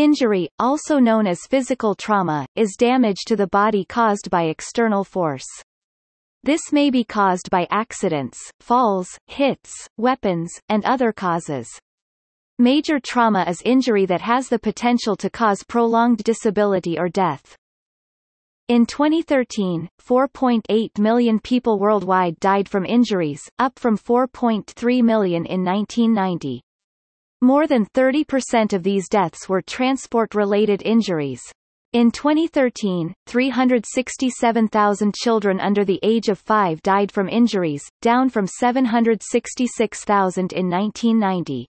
Injury, also known as physical trauma, is damage to the body caused by external force. This may be caused by accidents, falls, hits, weapons, and other causes. Major trauma is injury that has the potential to cause prolonged disability or death. In 2013, 4.8 million people worldwide died from injuries, up from 4.3 million in 1990. More than 30% of these deaths were transport-related injuries. In 2013, 367,000 children under the age of 5 died from injuries, down from 766,000 in 1990.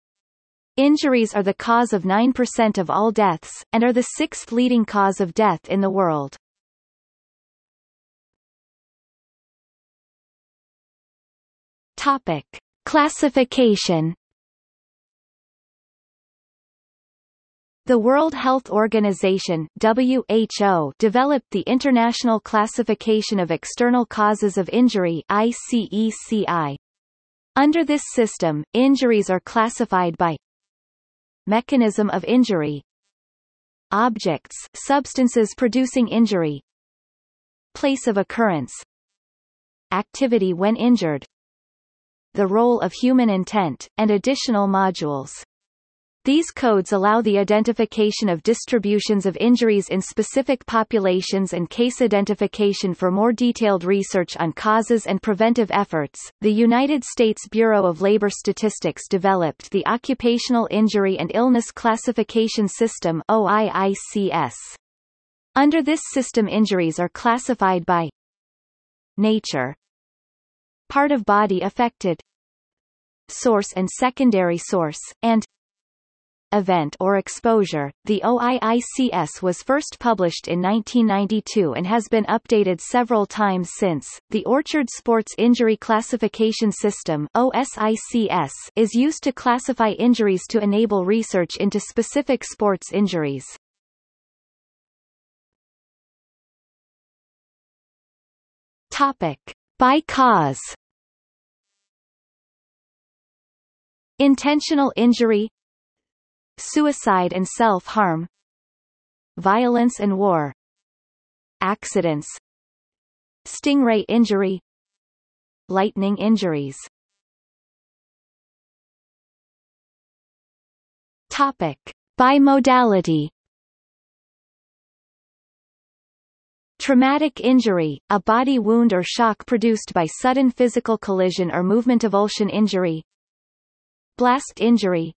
Injuries are the cause of 9% of all deaths, and are the sixth leading cause of death in the world. Topic. Classification The World Health Organization WHO developed the International Classification of External Causes of Injury ICECI. Under this system, injuries are classified by mechanism of injury objects substances producing injury place of occurrence activity when injured the role of human intent, and additional modules. These codes allow the identification of distributions of injuries in specific populations and case identification for more detailed research on causes and preventive efforts. The United States Bureau of Labor Statistics developed the Occupational Injury and Illness Classification System OIICS. Under this system injuries are classified by nature, part of body affected, source and secondary source, and event or exposure. The OIICS was first published in 1992 and has been updated several times since. The Orchard Sports Injury Classification System (OSICS) is used to classify injuries to enable research into specific sports injuries. Topic: By cause. Intentional injury suicide and self-harm violence and war accidents stingray injury lightning injuries topic by modality Traumatic injury, a body wound or shock produced by sudden physical collision or movement avulsion injury Blast injury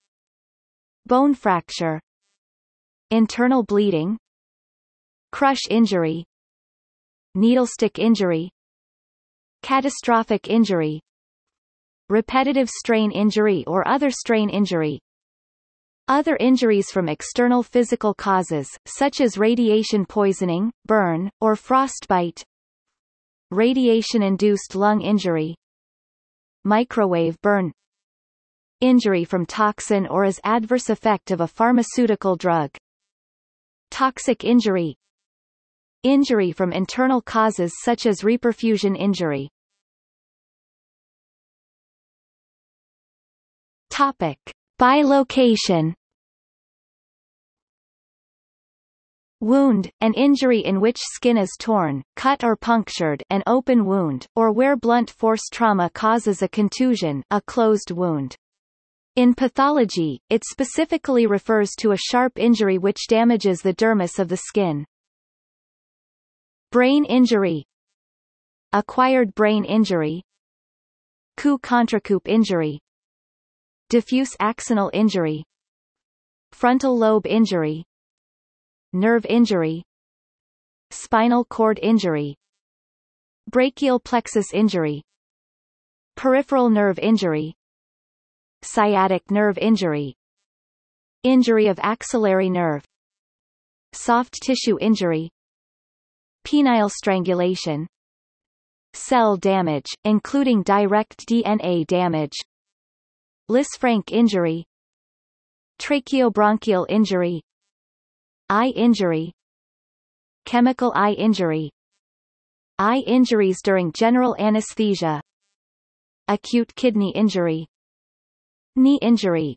Bone fracture Internal bleeding Crush injury Needlestick injury Catastrophic injury Repetitive strain injury or other strain injury other injuries from external physical causes, such as radiation poisoning, burn, or frostbite Radiation-induced lung injury Microwave burn injury from toxin or as adverse effect of a pharmaceutical drug. Toxic injury Injury from internal causes such as reperfusion injury. Topic. By location Wound, an injury in which skin is torn, cut or punctured an open wound, or where blunt force trauma causes a contusion a closed wound. In pathology, it specifically refers to a sharp injury which damages the dermis of the skin. Brain injury Acquired brain injury Coup contracoup injury Diffuse axonal injury Frontal lobe injury Nerve injury Spinal cord injury Brachial plexus injury Peripheral nerve injury sciatic nerve injury injury of axillary nerve soft tissue injury penile strangulation cell damage, including direct DNA damage Lisfranc injury tracheobronchial injury eye injury chemical eye injury eye injuries during general anesthesia acute kidney injury knee injury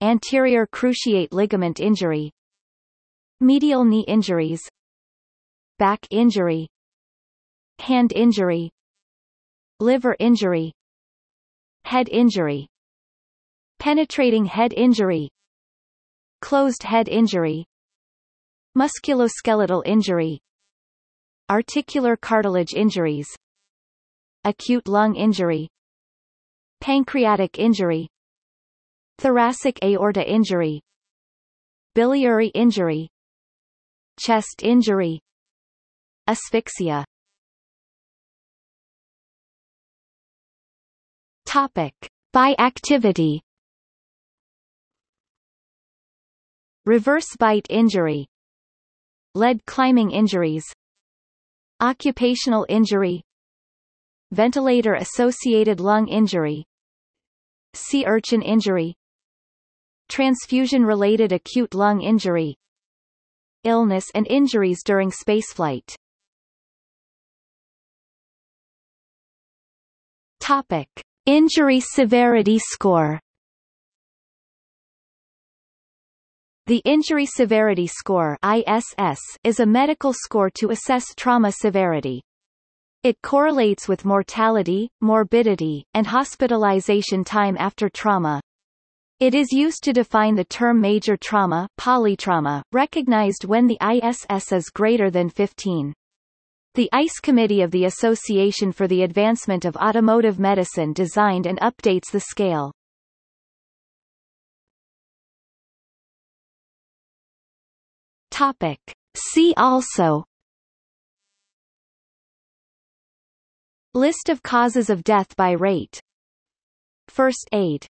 anterior cruciate ligament injury medial knee injuries back injury hand injury liver injury head injury penetrating head injury closed head injury musculoskeletal injury articular cartilage injuries acute lung injury pancreatic injury thoracic aorta injury biliary injury chest injury asphyxia topic by activity reverse bite injury lead climbing injuries occupational injury ventilator-associated lung injury sea urchin injury transfusion-related acute lung injury illness and injuries during spaceflight Topic. Injury severity score The Injury Severity Score ISS is a medical score to assess trauma severity. It correlates with mortality, morbidity, and hospitalization time after trauma. It is used to define the term major trauma polytrauma, recognized when the ISS is greater than 15. The ICE Committee of the Association for the Advancement of Automotive Medicine designed and updates the scale. Topic. See also List of causes of death by rate First aid